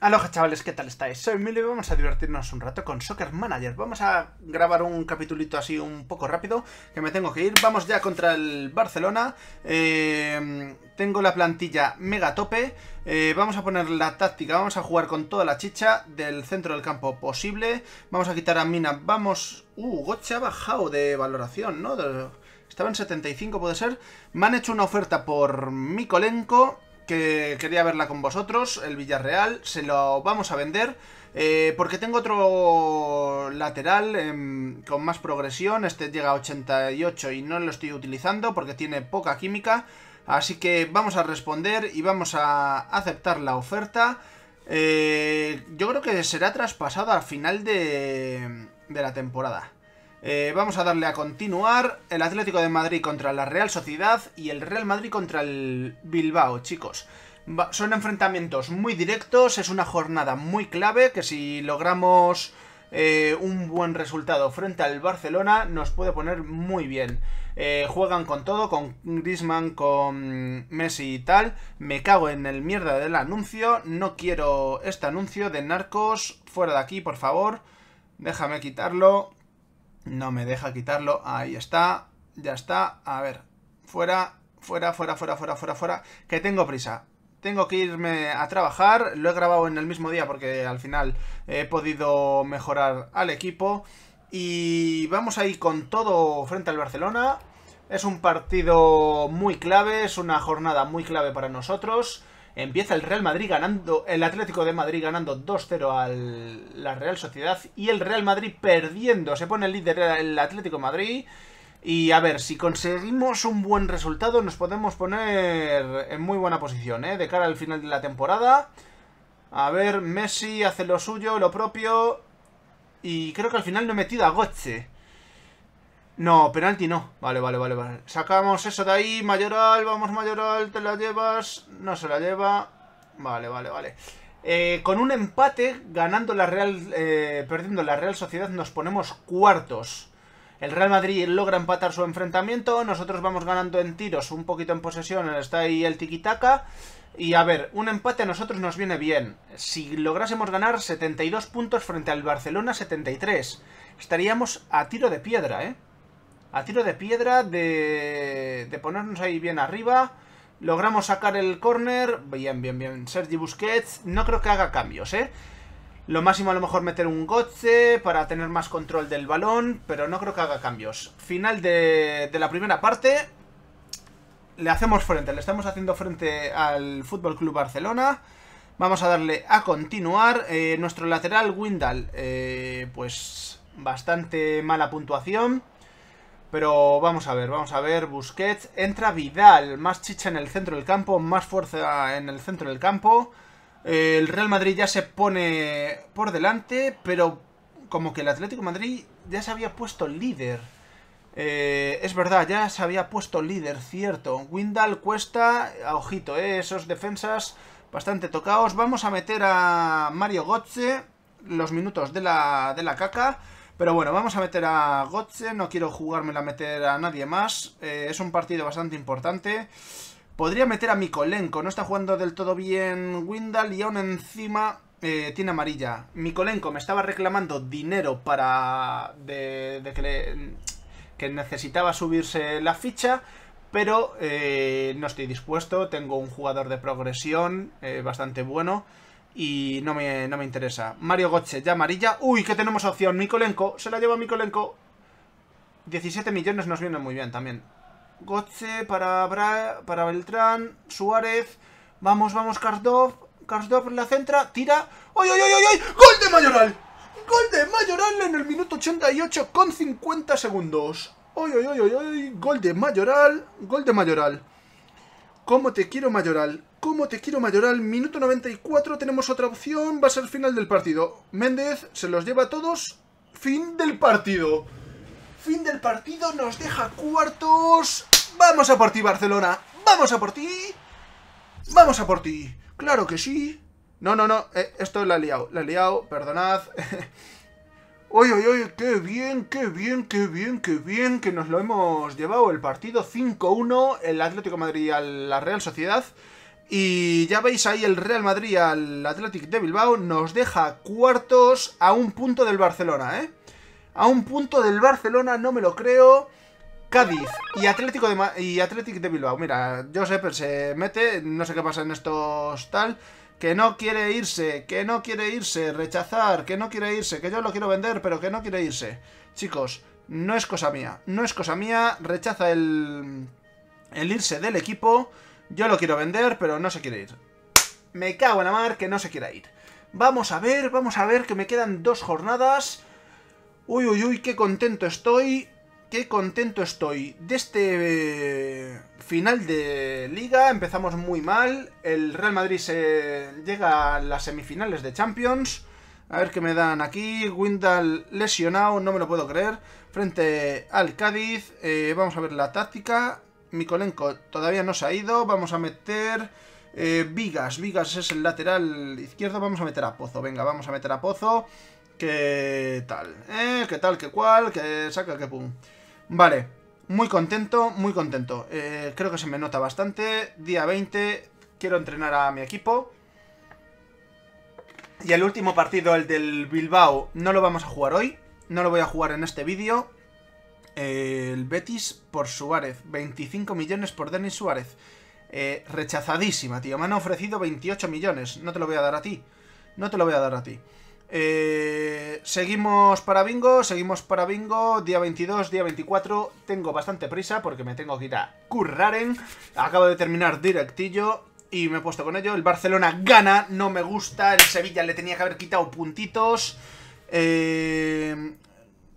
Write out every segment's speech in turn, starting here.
Aloha chavales, ¿qué tal estáis? Soy Mili, y vamos a divertirnos un rato con Soccer Manager. Vamos a grabar un capitulito así un poco rápido, que me tengo que ir. Vamos ya contra el Barcelona. Eh, tengo la plantilla mega tope. Eh, vamos a poner la táctica, vamos a jugar con toda la chicha del centro del campo posible. Vamos a quitar a Mina, vamos... Uh, Gocha ha bajado de valoración, ¿no? Estaba en 75, puede ser. Me han hecho una oferta por Mikolenko que quería verla con vosotros, el Villarreal, se lo vamos a vender. Eh, porque tengo otro lateral em, con más progresión, este llega a 88 y no lo estoy utilizando porque tiene poca química. Así que vamos a responder y vamos a aceptar la oferta. Eh, yo creo que será traspasado al final de, de la temporada. Eh, vamos a darle a continuar. El Atlético de Madrid contra la Real Sociedad y el Real Madrid contra el Bilbao, chicos. son enfrentamientos muy directos, es una jornada muy clave que si logramos eh, un buen resultado frente al Barcelona nos puede poner muy bien. Eh, juegan con todo, con Griezmann, con Messi y tal. Me cago en el mierda del anuncio. No quiero este anuncio de narcos. Fuera de aquí, por favor. Déjame quitarlo. No me deja quitarlo. Ahí está. Ya está. A ver. Fuera, fuera, fuera, fuera, fuera, fuera, fuera. Que tengo prisa. Tengo que irme a trabajar. Lo he grabado en el mismo día porque al final he podido mejorar al equipo. Y vamos a ir con todo frente al Barcelona. Es un partido muy clave, es una jornada muy clave para nosotros. Empieza el Real Madrid ganando, el Atlético de Madrid ganando 2-0 a la Real Sociedad y el Real Madrid perdiendo. Se pone el líder el Atlético de Madrid. Y a ver, si conseguimos un buen resultado nos podemos poner en muy buena posición, ¿eh? De cara al final de la temporada. A ver, Messi hace lo suyo, lo propio. Y creo que al final no he metido a Goche. No, penalti no. Vale, vale, vale, vale. Sacamos eso de ahí. Mayoral, vamos Mayoral, te la llevas. No se la lleva. Vale, vale, vale. Eh, con un empate, ganando la Real, eh, perdiendo la Real Sociedad, nos ponemos cuartos. El Real Madrid logra empatar su enfrentamiento. Nosotros vamos ganando en tiros, un poquito en posesión. Está ahí el tiquitaca. Y a ver, un empate a nosotros nos viene bien. Si lográsemos ganar 72 puntos frente al Barcelona 73, estaríamos a tiro de piedra, ¿eh? a tiro de piedra, de, ponernos ahí bien arriba. Logramos sacar el corner Bien, bien, bien. Sergi Busquets. No creo que haga cambios, ¿eh? Lo máximo a lo mejor meter un goce para tener más control del balón, pero no creo que haga cambios. Final de, la primera parte. Le hacemos frente, le estamos haciendo frente al Fútbol Club Barcelona. Vamos a darle a continuar. Eh, nuestro lateral, Windal, eh, pues bastante mala puntuación. Pero vamos a ver, vamos a ver. Busquets, entra Vidal, más chicha en el centro del campo, más fuerza en el centro del campo. El Real Madrid ya se pone por delante, pero como que el Atlético Madrid ya se había puesto líder. Eh, es verdad, ya se había puesto líder, cierto. Windal cuesta, a ah, ojito, eh, esos defensas bastante tocados. Vamos a meter a Mario Gotze, los minutos de la, de la caca. Pero bueno, vamos a meter a Gotze, no quiero jugármela a meter a nadie más. Eh, es un partido bastante importante. Podría meter a Mikolenko, no está jugando del todo bien Windal y aún encima eh, tiene amarilla. Mikolenko me estaba reclamando dinero para... de, que, necesitaba subirse la ficha pero eh, no estoy dispuesto. Tengo un jugador de progresión bastante bueno. Y no me, no me interesa. Mario Gotche, ya amarilla. ¡Uy, que tenemos opción! Mikolenko, se la lleva Mikolenko. 17 millones nos vienen muy bien también. goche para, para Beltrán, Suárez. Vamos, vamos, Karsdorf. en la centra, tira. ¡Ay, ay, ay, ay! ¡Gol de Mayoral! ¡Gol de Mayoral en el minuto 88 con 50 segundos! ¡Ay, gol de Mayoral! ¡Gol de Mayoral! ¿Cómo te quiero, Mayoral? Cómo te quiero mayoral, minuto 94 tenemos otra opción, va a ser final del partido. Méndez se los lleva a todos, fin del partido. Fin del partido, nos deja cuartos. Vamos a por ti, Barcelona. Vamos a por ti. Vamos a por ti. Claro que sí. No, no, no, eh, esto la he liado, la he liado, perdonad. Oye, oye, oye, qué bien, qué bien, qué bien, qué bien que nos lo hemos llevado el partido 5-1, el Atlético Madrid a la Real Sociedad. Y ya veis ahí el Real Madrid al Athletic de Bilbao nos deja cuartos a un punto del Barcelona, ¿eh? A un punto del Barcelona, no me lo creo. Cádiz y Atlético de, y Athletic de Bilbao. Mira, Josep se mete, no sé qué pasa en estos tal, que no quiere irse, que no quiere irse, rechazar, que no quiere irse, que yo lo quiero vender, pero que no quiere irse. Chicos, no es cosa mía, no es cosa mía, rechaza el, el irse del equipo. Yo lo quiero vender, pero no se quiere ir. Me cago en la mar que no se quiera ir. Vamos a ver, vamos a ver que me quedan dos jornadas. Uy, uy, uy, qué contento estoy. Qué contento estoy. De este eh, final de liga empezamos muy mal. El Real Madrid se llega a las semifinales de Champions. A ver qué me dan aquí. Windal lesionado, no me lo puedo creer. Frente al Cádiz. Eh, vamos a ver la táctica. Mikolenko todavía no se ha ido. Vamos a meter... Eh, Vigas, Vigas es el lateral izquierdo. Vamos a meter a Pozo. Venga, vamos a meter a Pozo. ¿Qué tal? Eh, ¿Qué tal? ¿Qué cual? ¿Qué saca? ¿Qué pum? Vale. Muy contento, muy contento. Eh, creo que se me nota bastante. Día 20. Quiero entrenar a mi equipo. Y el último partido, el del Bilbao, no lo vamos a jugar hoy. No lo voy a jugar en este vídeo el Betis por Suárez, 25 millones por Denis Suárez. Eh, rechazadísima, tío. Me han ofrecido 28 millones. No te lo voy a dar a ti. No te lo voy a dar a ti. Eh, seguimos para bingo, seguimos para bingo, día 22, día 24, tengo bastante prisa porque me tengo que ir a Curraren, acabo de terminar directillo y me he puesto con ello, el Barcelona gana, no me gusta, el Sevilla le tenía que haber quitado puntitos, eh,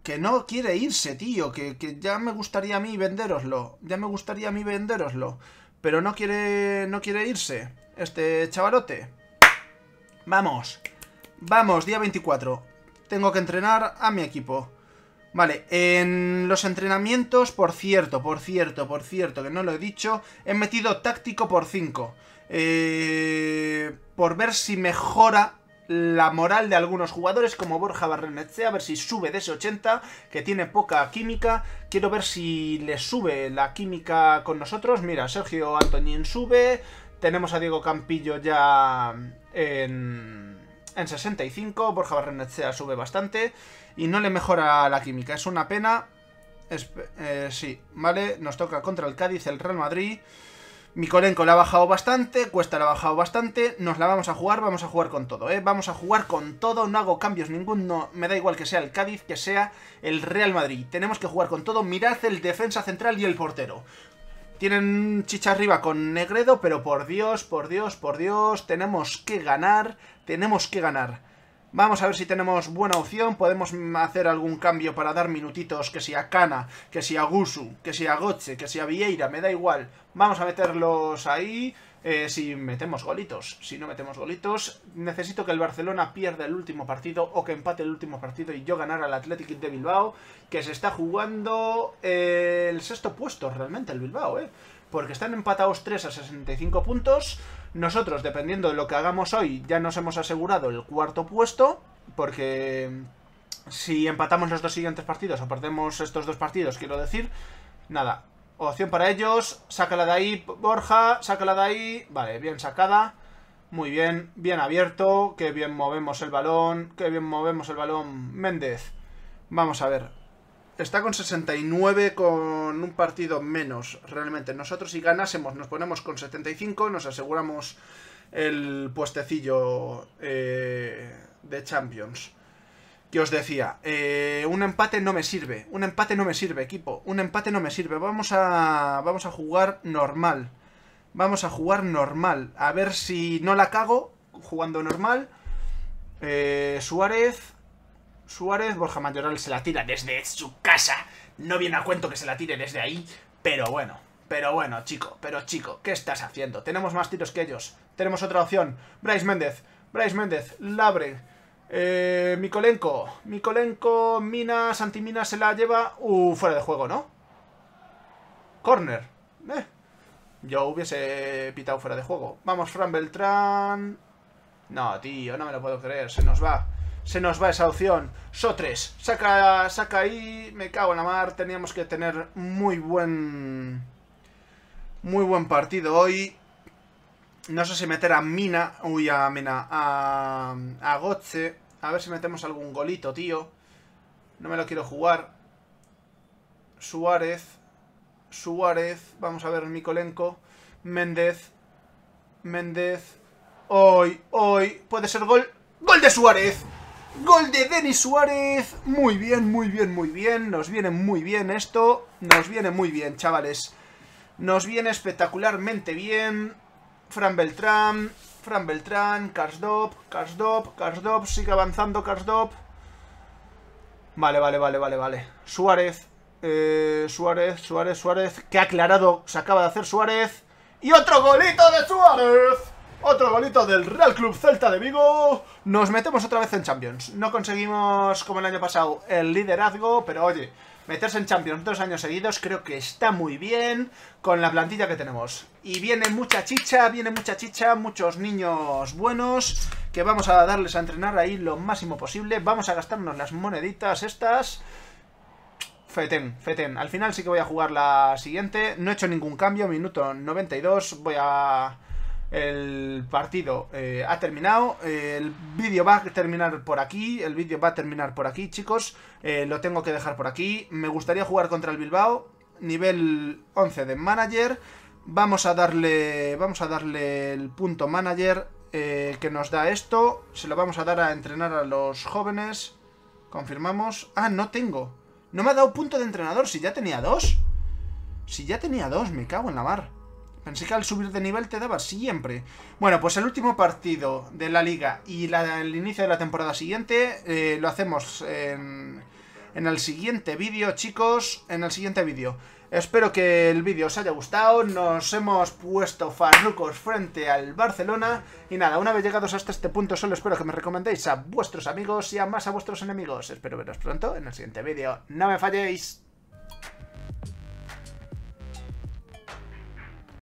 que no quiere irse, tío, que, ya me gustaría a mí venderoslo, ya me gustaría a mí venderoslo, pero no quiere, no quiere irse, este chavalote. Vamos, vamos, día 24, tengo que entrenar a mi equipo. Vale, en los entrenamientos, por cierto, por cierto, por cierto, que no lo he dicho, he metido táctico por 5. Eh, por ver si mejora la moral de algunos jugadores como Borja Barrenetzea, a ver si sube de ese 80, que tiene poca química. Quiero ver si le sube la química con nosotros. Mira, Sergio Antoñín sube, tenemos a Diego Campillo ya en, en 65, Borja Barrenetzea sube bastante y no le mejora la química, es una pena. Eh, sí, vale, nos toca contra el Cádiz, el Real Madrid... Mikolenko la ha bajado bastante, Cuesta la ha bajado bastante, nos la vamos a jugar, vamos a jugar con todo, ¿eh? Vamos a jugar con todo, no hago cambios ninguno, me da igual que sea el Cádiz, que sea el Real Madrid. Tenemos que jugar con todo, mirad el defensa central y el portero. Tienen chicha arriba con Negredo, pero por Dios, por Dios, por Dios, tenemos que ganar, tenemos que ganar. Vamos a ver si tenemos buena opción, podemos hacer algún cambio para dar minutitos, que sea Cana, que si a Gusu, que sea Goche, que sea Vieira, me da igual. Vamos a meterlos ahí, eh, si metemos golitos, si no metemos golitos. Necesito que el Barcelona pierda el último partido o que empate el último partido y yo ganar al Athletic de Bilbao, que se está jugando... Eh el sexto puesto realmente el Bilbao, ¿eh? Porque están empatados 3 a 65 puntos. Nosotros, dependiendo de lo que hagamos hoy, ya nos hemos asegurado el cuarto puesto, porque mm, si empatamos los dos siguientes partidos o perdemos estos dos partidos, quiero decir, nada, opción para ellos, sácala de ahí, Borja, sácala de ahí, vale, bien sacada, muy bien, bien abierto, que bien movemos el balón, que bien movemos el balón, Méndez, vamos a ver, Está con 69 con un partido menos, realmente. Nosotros si ganásemos nos ponemos con 75, nos aseguramos el puestecillo eh, de Champions. Que os decía, eh, un empate no me sirve, un empate no me sirve, equipo, un empate no me sirve. Vamos a, vamos a jugar normal, vamos a jugar normal. A ver si no la cago jugando normal. Eh, Suárez, Suárez, Borja Mayoral se la tira desde su casa. No viene a cuento que se la tire desde ahí, pero bueno, pero bueno, chico, pero chico, ¿qué estás haciendo? Tenemos más tiros que ellos. Tenemos otra opción. Bryce Méndez, Bryce Méndez, Labre, eh, Mikolenko, Mikolenko, Minas, Antiminas se la lleva... Uh, fuera de juego, ¿no? Corner. Eh. Yo hubiese pitado fuera de juego. Vamos, Fran Beltrán... No, tío, no me lo puedo creer, se nos va. Se nos va esa opción. Sotres, Saca, saca ahí. Me cago en la mar. Teníamos que tener muy buen... Muy buen partido hoy. No sé si meter a Mina. Uy, a Mina. A, a A ver si metemos algún golito, tío. No me lo quiero jugar. Suárez. Suárez. Vamos a ver Mikolenko Méndez. Méndez. Hoy, hoy. Puede ser gol. ¡Gol de Suárez! Gol de Denis Suárez. Muy bien, muy bien, muy bien. Nos viene muy bien esto. Nos viene muy bien, chavales. Nos viene espectacularmente bien. Fran Beltrán. Fran Beltrán. Karsdop. Karsdop. Karsdop. Sigue avanzando Karsdop. Vale, vale, vale, vale, vale. Suárez. Eh, Suárez, Suárez, Suárez. Que ha aclarado. Se acaba de hacer Suárez. Y otro golito de Suárez. Otro golito del Real Club Celta de Vigo. Nos metemos otra vez en Champions. No conseguimos, como el año pasado, el liderazgo, pero oye, meterse en Champions dos años seguidos creo que está muy bien con la plantilla que tenemos. Y viene mucha chicha, viene mucha chicha, muchos niños buenos que vamos a darles a entrenar ahí lo máximo posible. Vamos a gastarnos las moneditas estas... Feten, Feten. Al final sí que voy a jugar la siguiente. No he hecho ningún cambio. Minuto 92. Voy a el partido eh, ha terminado. Eh, el vídeo va a terminar por aquí. El vídeo va a terminar por aquí, chicos. Eh, lo tengo que dejar por aquí. Me gustaría jugar contra el Bilbao. Nivel 11 de manager. Vamos a darle, vamos a darle el punto manager que nos da esto. Se lo vamos a dar a entrenar a los jóvenes. Confirmamos. Ah, no tengo. No me ha dado punto de entrenador si ya tenía dos. Si ya tenía dos, me cago en la mar. Pensé que al subir de nivel te daba siempre. Bueno, pues el último partido de la liga y el inicio de la temporada siguiente eh, lo hacemos en, el siguiente vídeo, chicos. En el siguiente vídeo. Espero que el vídeo os haya gustado. Nos hemos puesto fanucos frente al Barcelona. Y nada, una vez llegados hasta este punto, solo espero que me recomendéis a vuestros amigos y a más a vuestros enemigos. Espero veros pronto en el siguiente vídeo. ¡No me falléis!